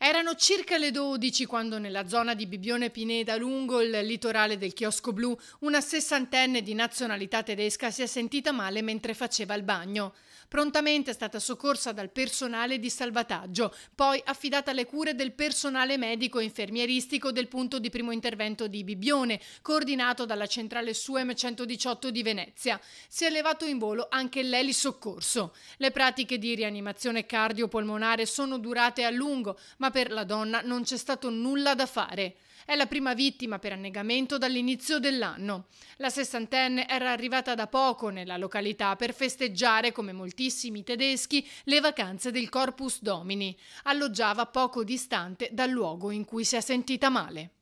Erano circa le 12 quando nella zona di Bibione Pineda, lungo il litorale del chiosco blu, una sessantenne di nazionalità tedesca si è sentita male mentre faceva il bagno. Prontamente è stata soccorsa dal personale di salvataggio, poi affidata alle cure del personale medico e infermieristico del punto di primo intervento di Bibione, coordinato dalla centrale SUEM 118 di Venezia. Si è levato in volo anche l'elisoccorso. Le pratiche di rianimazione cardiopolmonare sono durate a lungo, ma ma per la donna non c'è stato nulla da fare. È la prima vittima per annegamento dall'inizio dell'anno. La sessantenne era arrivata da poco nella località per festeggiare, come moltissimi tedeschi, le vacanze del Corpus Domini. Alloggiava poco distante dal luogo in cui si è sentita male.